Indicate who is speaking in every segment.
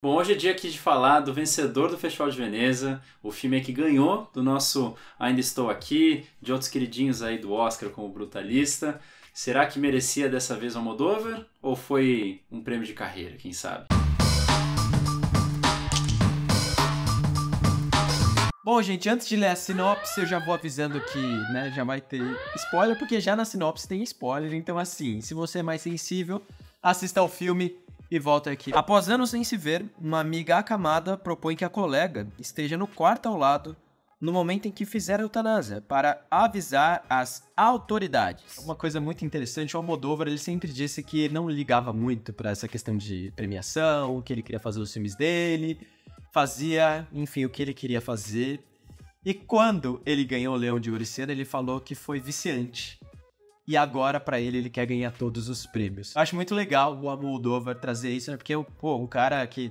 Speaker 1: Bom, hoje é dia aqui de falar do vencedor do Festival de Veneza, o filme que ganhou do nosso Ainda Estou Aqui, de outros queridinhos aí do Oscar como Brutalista. Será que merecia dessa vez o Almodóvar ou foi um prêmio de carreira, quem sabe?
Speaker 2: Bom, gente, antes de ler a sinopse, eu já vou avisando que, né, já vai ter spoiler, porque já na sinopse tem spoiler, então assim, se você é mais sensível, assista ao filme e volta aqui. Após anos sem se ver, uma amiga acamada propõe que a colega esteja no quarto ao lado no momento em que fizer a eutanásia, para avisar as autoridades. Uma coisa muito interessante, o Almodóvar ele sempre disse que não ligava muito para essa questão de premiação, que ele queria fazer os filmes dele, fazia, enfim, o que ele queria fazer. E quando ele ganhou o Leão de Uricena, ele falou que foi viciante e agora para ele ele quer ganhar todos os prêmios. acho muito legal o Amoldova trazer isso, né? Porque pô, um cara que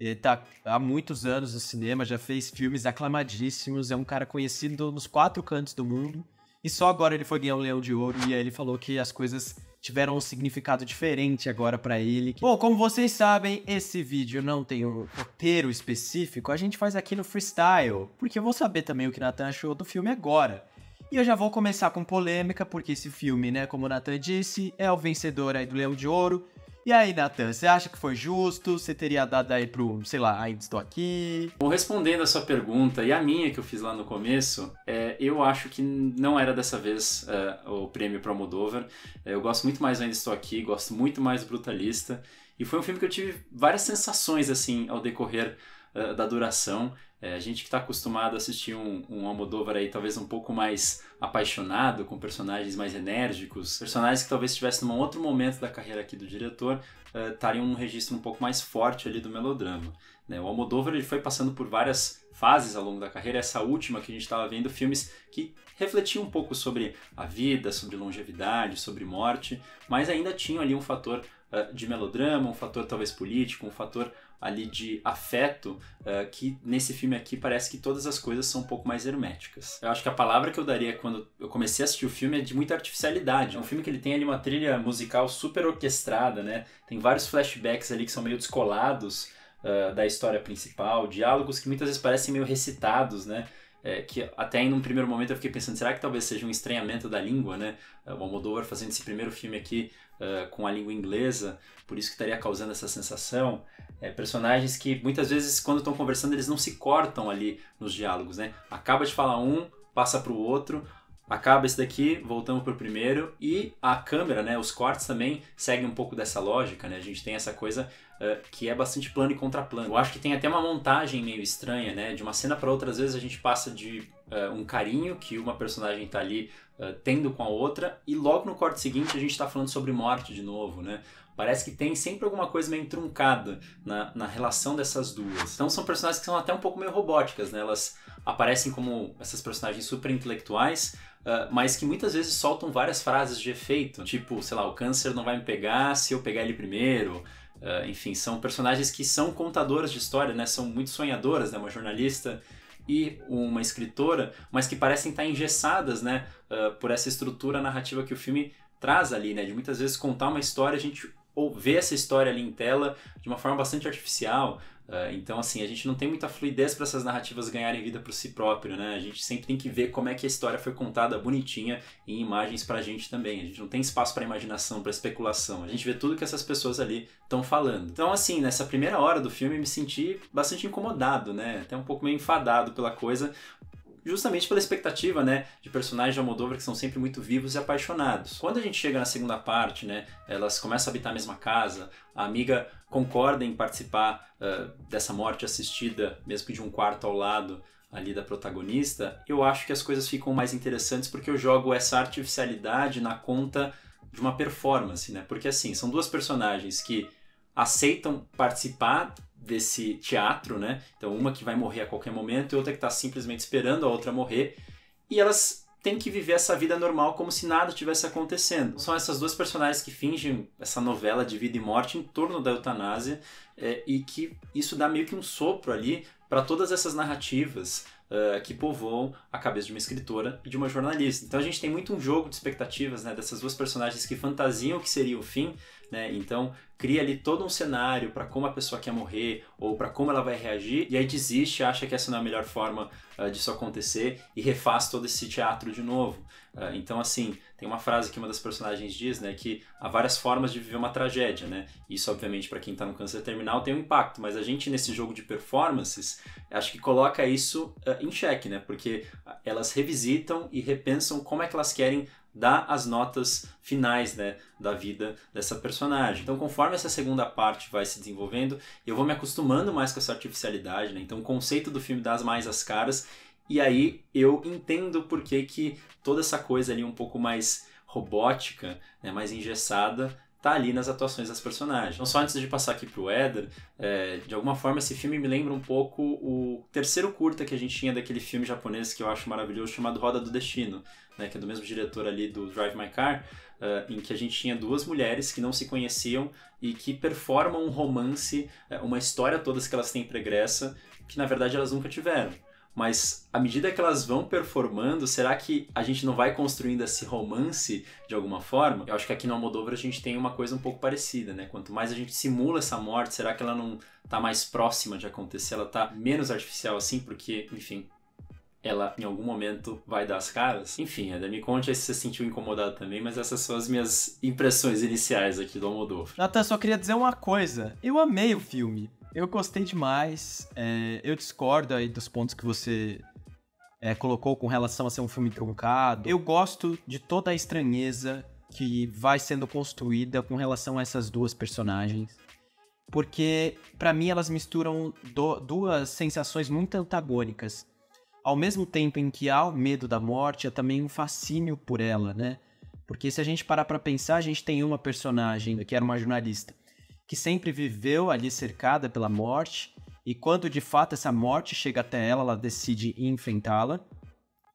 Speaker 2: está eh, há muitos anos no cinema, já fez filmes aclamadíssimos, é um cara conhecido nos quatro cantos do mundo. E só agora ele foi ganhar o um Leão de Ouro e aí ele falou que as coisas tiveram um significado diferente agora para ele. Bom, como vocês sabem, esse vídeo não tem um roteiro específico, a gente faz aqui no freestyle, porque eu vou saber também o que Nathan achou do filme agora. E eu já vou começar com polêmica, porque esse filme, né, como o Nathan disse, é o vencedor aí do Leão de Ouro. E aí, Nathan, você acha que foi justo? Você teria dado aí pro, sei lá, ainda estou aqui?
Speaker 1: Bom, respondendo a sua pergunta e a minha que eu fiz lá no começo, é, eu acho que não era dessa vez é, o prêmio para Moldova. É, eu gosto muito mais do Ainda Estou Aqui, gosto muito mais do Brutalista. E foi um filme que eu tive várias sensações, assim, ao decorrer eh, da duração. É, a gente que está acostumado a assistir um, um Almodóvar aí talvez um pouco mais apaixonado, com personagens mais enérgicos, personagens que talvez estivessem num outro momento da carreira aqui do diretor, eh, estariam uh, um registro um pouco mais forte ali do melodrama. Né? O Almodóvar ele foi passando por várias fases ao longo da carreira, essa última que a gente estava vendo, filmes que refletiam um pouco sobre a vida, sobre longevidade, sobre morte, mas ainda tinham ali um fator eh, de melodrama, um fator talvez político, um fator ali de afeto, uh, que nesse filme aqui parece que todas as coisas são um pouco mais herméticas. Eu acho que a palavra que eu daria quando eu comecei a assistir o filme é de muita artificialidade. É um filme que ele tem ali uma trilha musical super orquestrada, né? Tem vários flashbacks ali que são meio descolados uh, da história principal, diálogos que muitas vezes parecem meio recitados, né? É, que até em um primeiro momento eu fiquei pensando, será que talvez seja um estranhamento da língua, né? O Almodóvar fazendo esse primeiro filme aqui uh, com a língua inglesa, por isso que estaria causando essa sensação. É, personagens que muitas vezes, quando estão conversando, eles não se cortam ali nos diálogos, né? Acaba de falar um, passa para o outro, Acaba esse daqui, voltamos pro primeiro e a câmera, né, os cortes também seguem um pouco dessa lógica, né? A gente tem essa coisa uh, que é bastante plano e plano. Eu acho que tem até uma montagem meio estranha, né? De uma cena para outra, às vezes a gente passa de uh, um carinho que uma personagem está ali uh, tendo com a outra e logo no corte seguinte a gente está falando sobre morte de novo, né? Parece que tem sempre alguma coisa meio truncada na, na relação dessas duas. Então são personagens que são até um pouco meio robóticas, né? Elas aparecem como essas personagens super intelectuais, ah, mas que muitas vezes soltam várias frases de efeito, tipo, sei lá, o câncer não vai me pegar se eu pegar ele primeiro. Uh, enfim, são personagens que são contadoras de história, né? São muito sonhadoras, né? Uma jornalista e uma escritora, mas que parecem estar engessadas, né? Uh, por essa estrutura narrativa que o filme traz ali, né? De muitas vezes contar uma história, a gente ou ver essa história ali em tela de uma forma bastante artificial. Uh, então, assim, a gente não tem muita fluidez para essas narrativas ganharem vida por si próprio, né? A gente sempre tem que ver como é que a história foi contada bonitinha em imagens para a gente também. A gente não tem espaço para imaginação, para especulação. A gente vê tudo que essas pessoas ali estão falando. Então, assim, nessa primeira hora do filme, me senti bastante incomodado, né? Até um pouco meio enfadado pela coisa, justamente pela expectativa, né, de personagens de Almodóvar que são sempre muito vivos e apaixonados. Quando a gente chega na segunda parte, né, elas começam a habitar a mesma casa, a amiga concorda em participar uh, dessa morte assistida, mesmo que de um quarto ao lado, ali da protagonista, eu acho que as coisas ficam mais interessantes porque eu jogo essa artificialidade na conta de uma performance, né? Porque assim, são duas personagens que aceitam participar desse teatro, né? Então uma que vai morrer a qualquer momento e outra que está simplesmente esperando a outra morrer. E elas têm que viver essa vida normal como se nada tivesse acontecendo. São essas duas personagens que fingem essa novela de vida e morte em torno da eutanásia é, e que isso dá meio que um sopro ali para todas essas narrativas uh, que povoam a cabeça de uma escritora e de uma jornalista. Então a gente tem muito um jogo de expectativas né, dessas duas personagens que fantasiam o que seria o fim, né? Então cria ali todo um cenário para como a pessoa quer morrer ou para como ela vai reagir e aí desiste, acha que essa não é a melhor forma uh, disso acontecer e refaz todo esse teatro de novo. Ah, então, assim, tem uma frase que uma das personagens diz, né, que há várias formas de viver uma tragédia, né? Isso, obviamente, para quem está no câncer terminal tem um impacto, mas a gente, nesse jogo de performances, acho que coloca isso uh, em xeque, né? Porque elas revisitam e repensam como é que elas querem dar as notas finais né, da vida dessa personagem. Então, conforme essa segunda parte vai se desenvolvendo, eu vou me acostumando mais com essa artificialidade. Né? Então, o conceito do filme das mais as caras e aí eu entendo por que, que toda essa coisa ali um pouco mais robótica, né, mais engessada, tá ali nas atuações das personagens. Então, só antes de passar aqui pro Éder, é, de alguma forma esse filme me lembra um pouco o terceiro curta que a gente tinha daquele filme japonês que eu acho maravilhoso, chamado Roda do Destino, né, que é do mesmo diretor ali do Drive My Car, uh, em que a gente tinha duas mulheres que não se conheciam e que performam um romance, é, uma história toda que elas têm pregressa, que na verdade elas nunca tiveram mas à medida que elas vão performando, será que a gente não vai construindo esse romance de alguma forma? Eu acho que aqui no Almodóvar a gente tem uma coisa um pouco parecida, né? Quanto mais a gente simula essa morte, será que ela não tá mais próxima de acontecer? Ela tá menos artificial assim, porque, enfim, ela em algum momento vai dar as caras. Enfim, Eder, me conte se você se sentiu incomodado também, mas essas são as minhas impressões iniciais aqui do Almodóvar.
Speaker 2: Natan, só queria dizer uma coisa. Eu amei o filme eu gostei demais. É, eu discordo aí dos pontos que você é, colocou com relação a ser um filme truncado. Eu gosto de toda a estranheza que vai sendo construída com relação a essas duas personagens. Porque, para mim, elas misturam do, duas sensações muito antagônicas. Ao mesmo tempo em que há o medo da morte, há também um fascínio por ela, né? Porque se a gente parar pra pensar, a gente tem uma personagem que era uma jornalista que sempre viveu ali cercada pela morte, e quando de fato essa morte chega até ela, ela decide enfrentá-la.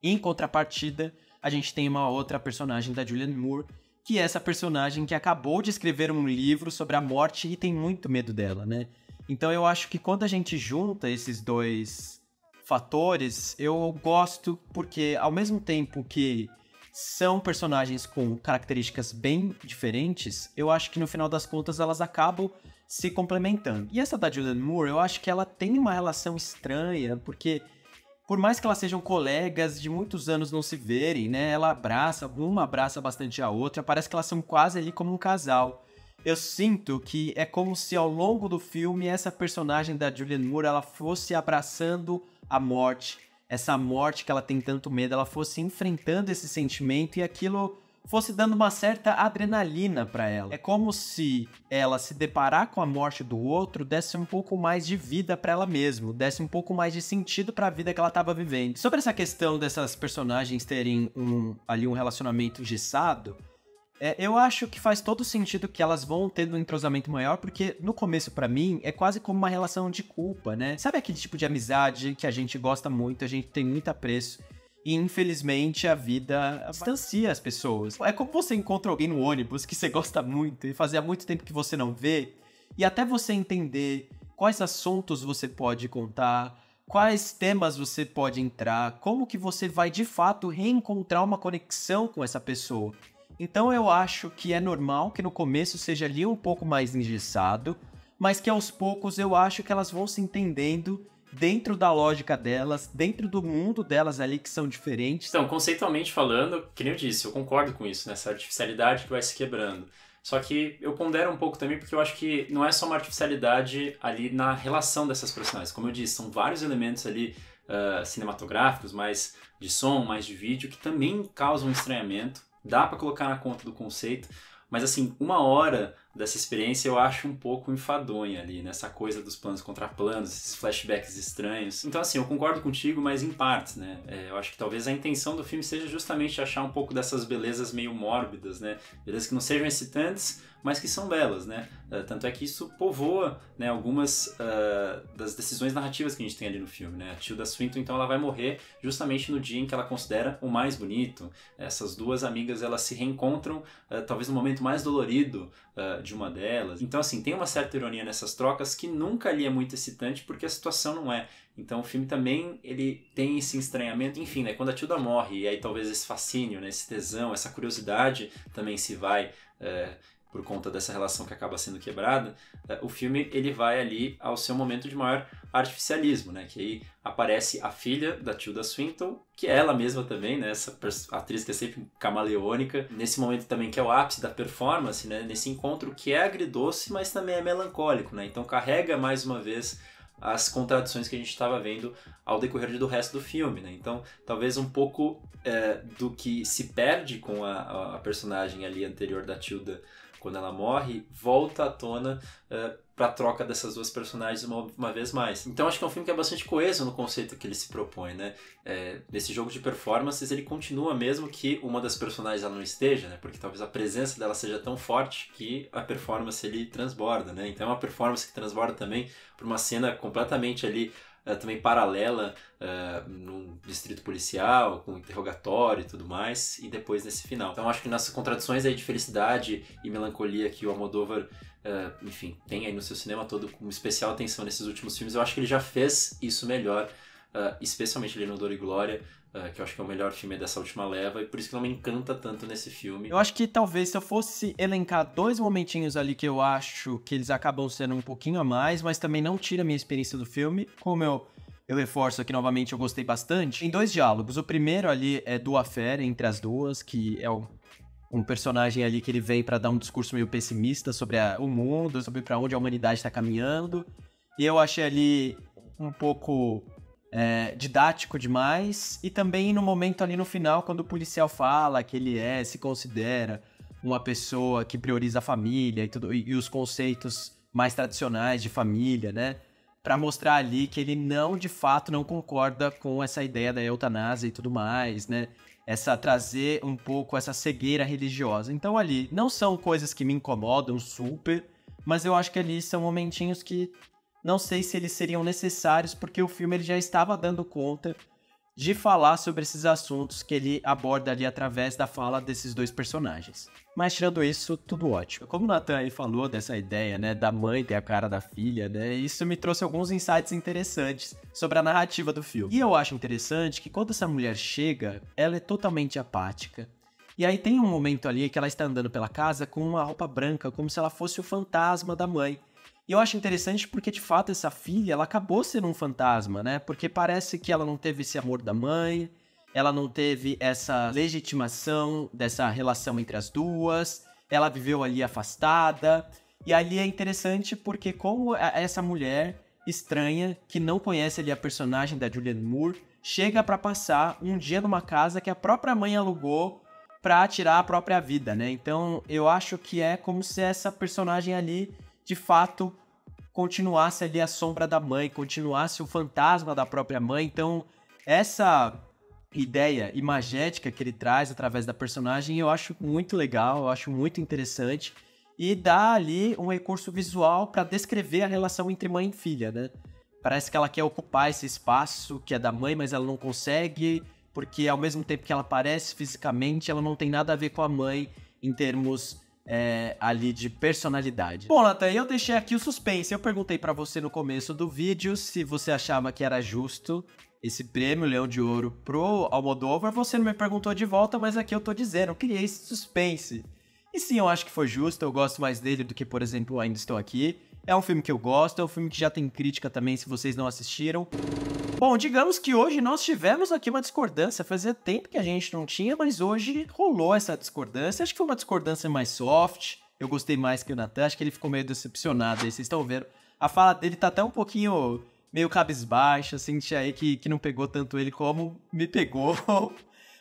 Speaker 2: Em contrapartida, a gente tem uma outra personagem da Julianne Moore, que é essa personagem que acabou de escrever um livro sobre a morte e tem muito medo dela, né? Então eu acho que quando a gente junta esses dois fatores, eu gosto porque ao mesmo tempo que são personagens com características bem diferentes, eu acho que no final das contas elas acabam se complementando. E essa da Julianne Moore, eu acho que ela tem uma relação estranha, porque por mais que elas sejam colegas de muitos anos não se verem, né? Ela abraça, uma abraça bastante a outra, parece que elas são quase ali como um casal. Eu sinto que é como se ao longo do filme essa personagem da Julianne Moore ela fosse abraçando a morte, essa morte que ela tem tanto medo, ela fosse enfrentando esse sentimento e aquilo fosse dando uma certa adrenalina para ela. É como se ela se deparar com a morte do outro desse um pouco mais de vida para ela mesma, desse um pouco mais de sentido para a vida que ela estava vivendo. Sobre essa questão dessas personagens terem um ali um relacionamento gessado, é, eu acho que faz todo sentido que elas vão tendo um entrosamento maior, porque no começo, para mim, é quase como uma relação de culpa, né? Sabe aquele tipo de amizade que a gente gosta muito, a gente tem muito apreço. E infelizmente a vida distancia as pessoas. É como você encontra alguém no ônibus que você gosta muito e fazia muito tempo que você não vê, e até você entender quais assuntos você pode contar, quais temas você pode entrar, como que você vai de fato reencontrar uma conexão com essa pessoa. Então eu acho que é normal que no começo seja ali um pouco mais engessado, mas que aos poucos eu acho que elas vão se entendendo dentro da lógica delas, dentro do mundo delas ali que são diferentes. Então, conceitualmente
Speaker 1: falando, que nem eu disse, eu concordo com isso, nessa né? artificialidade que vai se quebrando. Só que eu pondero um pouco também, porque eu acho que não é só uma artificialidade ali na relação dessas personagens. Como eu disse, são vários elementos ali uh, cinematográficos, mais de som, mais de vídeo, que também causam um estranhamento dá para colocar na conta do conceito, mas assim, uma hora dessa experiência eu acho um pouco enfadonha ali, nessa né? coisa dos planos contra planos, esses flashbacks estranhos. Então, assim, eu concordo contigo, mas em partes, né? É, eu acho que talvez a intenção do filme seja justamente achar um pouco dessas belezas meio mórbidas, né? Belezas que não sejam excitantes, mas que são belas, né? Uh, tanto é que isso povoa né, algumas uh, das decisões narrativas que a gente tem ali no filme, né? A Tilda Swinton, então, ela vai morrer justamente no dia em que ela considera o mais bonito. Essas duas amigas, elas se reencontram, uh, talvez no momento mais dolorido uh, de uma delas. Então, assim, tem uma certa ironia nessas trocas que nunca ali é muito excitante porque a situação não é. Então, o filme também ele tem esse estranhamento, enfim, né? Quando a Tilda morre, e aí talvez esse fascínio, né? esse tesão, essa curiosidade também se vai. Uh, por conta dessa relação que acaba sendo quebrada, é, o filme ele vai ali ao seu momento de maior artificialismo, né? Que aí aparece a filha da Tilda Swinton, que é ela mesma também, né? Essa atriz que é sempre camaleônica. Nesse momento também que é o ápice da performance, né? Nesse encontro que é agridoce, mas também é melancólico, né? Então carrega mais uma vez as contradições que a gente estava vendo ao decorrer do resto do filme, né? Então, talvez um pouco é, do que se perde com a, a personagem ali anterior da Tilda quando ela morre, volta à tona uh, eh, para a troca dessas duas personagens uma, uma, vez mais. Então acho que é um filme que é bastante coeso no conceito que ele se propõe, né? É, nesse jogo de performances ele continua mesmo que uma das personagens ela não esteja, né? Porque talvez a presença dela seja tão forte que a performance ele transborda, né? Então é uma performance que transborda também para uma cena completamente ali eh, também paralela uh, num distrito policial, com interrogatório e tudo mais, e depois nesse final. Então acho que nas contradições aí de felicidade e melancolia que o Almodóvar, uh, enfim, tem aí no seu cinema todo, com especial atenção nesses últimos filmes, eu acho que ele já fez isso melhor, especialmente ali no Dor e Glória, ah, que eu acho que é o melhor filme dessa última leva, e por isso que não me encanta tanto nesse filme. Eu
Speaker 2: acho que talvez se eu fosse elencar dois momentinhos ali que eu acho que eles acabam sendo um pouquinho a mais, mas também não tira a minha experiência do filme, como eu. Eu reforço aqui novamente, eu gostei bastante. Tem dois diálogos. O primeiro ali é do Affair entre as duas, que é um, um personagem ali que ele vem para dar um discurso meio pessimista sobre a, o mundo, sobre para onde a humanidade está caminhando. E eu achei ali um pouco é, didático demais e também no momento ali no final, quando o policial fala que ele é, se considera uma pessoa que prioriza a família e, tudo, e, e os conceitos mais tradicionais de família, né? Para mostrar ali que ele não, de fato, não concorda com essa ideia da eutanásia e tudo mais, né? Essa trazer um pouco essa cegueira religiosa. Então, ali, não são coisas que me incomodam super, mas eu acho que ali são momentinhos que não sei se eles seriam necessários, porque o filme ele já estava dando conta de falar sobre esses assuntos que ele aborda ali através da fala desses dois personagens. Mas tirando isso, tudo ótimo. Como o Nathan aí falou dessa ideia, né, da mãe ter a cara da filha, né, isso me trouxe alguns insights interessantes sobre a narrativa do filme. E eu acho interessante que quando essa mulher chega, ela é totalmente apática. E aí tem um momento ali que ela está andando pela casa com uma roupa branca, como se ela fosse o fantasma da mãe. E eu acho interessante porque, de fato, essa filha, ela acabou sendo um fantasma, né? Porque parece que ela não teve esse amor da mãe, ela não teve essa legitimação dessa relação entre as duas, ela viveu ali afastada. E ali é interessante porque como essa mulher estranha, que não conhece ali a personagem da Julianne Moore, chega para passar um dia numa casa que a própria mãe alugou para tirar a própria vida, né? Então, eu acho que é como se essa personagem ali de fato continuasse ali a sombra da mãe, continuasse o fantasma da própria mãe. Então, essa ideia imagética que ele traz através da personagem eu acho muito legal, eu acho muito interessante e dá ali um recurso visual para descrever a relação entre mãe e filha, né? Parece que ela quer ocupar esse espaço que é da mãe, mas ela não consegue, porque ao mesmo tempo que ela aparece fisicamente, ela não tem nada a ver com a mãe em termos é, ali de personalidade. Bom, Natan, eu deixei aqui o suspense. Eu perguntei para você no começo do vídeo se você achava que era justo esse prêmio Leão de Ouro pro Almodóvar. Você não me perguntou de volta, mas aqui eu tô dizendo, eu criei esse suspense. E sim, eu acho que foi justo, eu gosto mais dele do que, por exemplo, Ainda Estou Aqui. É um filme que eu gosto, é um filme que já tem crítica também, se vocês não assistiram. Bom, digamos que hoje nós tivemos aqui uma discordância. Fazia tempo que a gente não tinha, mas hoje rolou essa discordância. Acho que foi uma discordância mais soft. Eu gostei mais que o Natan. Acho que ele ficou meio decepcionado aí, vocês estão vendo. A fala dele tá até um pouquinho meio cabisbaixa. Senti assim, aí que, que não pegou tanto ele como me pegou.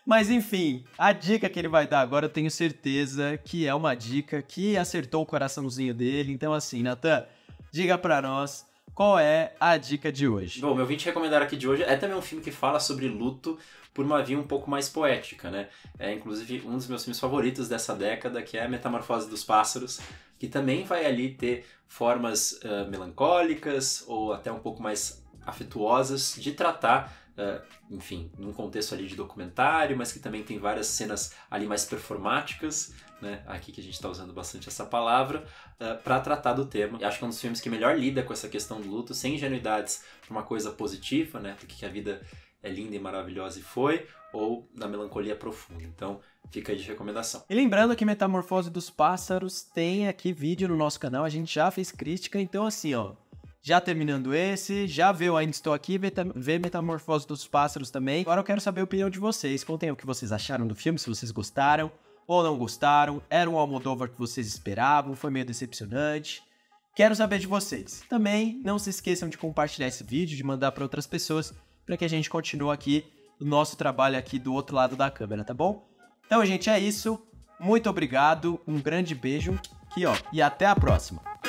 Speaker 2: Mas enfim, a dica que ele vai dar agora eu tenho certeza que é uma dica que acertou o coraçãozinho dele. Então, assim, Natan, diga para nós qual é a dica de hoje?
Speaker 1: Bom, meu vídeo recomendar aqui de hoje é também um filme que fala sobre luto por uma via um pouco mais poética, né? É inclusive um dos meus filmes favoritos dessa década, que é a Metamorfose dos Pássaros, que também vai ali ter formas uh, melancólicas ou até um pouco mais afetuosas de tratar Uh, enfim, num contexto ali de documentário, mas que também tem várias cenas ali mais performáticas, né? Aqui que a gente está usando bastante essa palavra, uh, é, para tratar do tema. E acho que é um dos filmes que melhor lida com essa questão do luto, sem ingenuidades, numa uma coisa positiva, né? Porque a vida é linda e maravilhosa e foi, ou na melancolia profunda. Então, fica aí de recomendação.
Speaker 2: E lembrando que Metamorfose dos Pássaros tem aqui vídeo no nosso canal, a gente já fez crítica, então assim, ó, já terminando esse, já vê Ainda Estou Aqui, vê, Metamorfose dos Pássaros também. Agora eu quero saber a opinião de vocês. Contem o que vocês acharam do filme, se vocês gostaram ou não gostaram. Era um Almodóvar que vocês esperavam, foi meio decepcionante. Quero saber de vocês. Também não se esqueçam de compartilhar esse vídeo, de mandar para outras pessoas, para que a gente continue aqui o nosso trabalho aqui do outro lado da câmera, tá bom? Então, gente, é isso. Muito obrigado, um grande beijo aqui, ó, e até a próxima.